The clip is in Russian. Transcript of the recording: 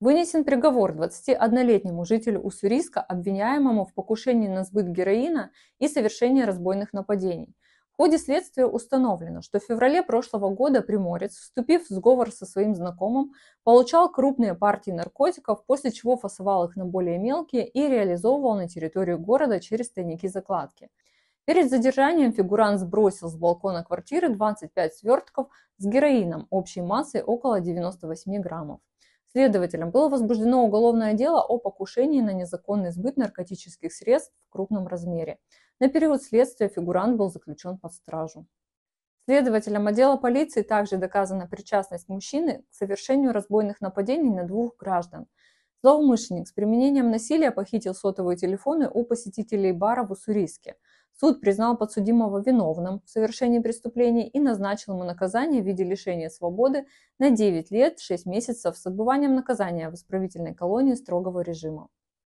Вынесен приговор 21-летнему жителю Уссурийска, обвиняемому в покушении на сбыт героина и совершении разбойных нападений. В ходе следствия установлено, что в феврале прошлого года приморец, вступив в сговор со своим знакомым, получал крупные партии наркотиков, после чего фасовал их на более мелкие и реализовывал на территорию города через тайники-закладки. Перед задержанием фигурант сбросил с балкона квартиры 25 свертков с героином общей массой около 98 граммов. Следователям было возбуждено уголовное дело о покушении на незаконный сбыт наркотических средств в крупном размере. На период следствия фигурант был заключен под стражу. Следователям отдела полиции также доказана причастность мужчины к совершению разбойных нападений на двух граждан. Злоумышленник с применением насилия похитил сотовые телефоны у посетителей бара в Уссурийске – Суд признал подсудимого виновным в совершении преступления и назначил ему наказание в виде лишения свободы на 9 лет 6 месяцев с отбыванием наказания в исправительной колонии строгого режима.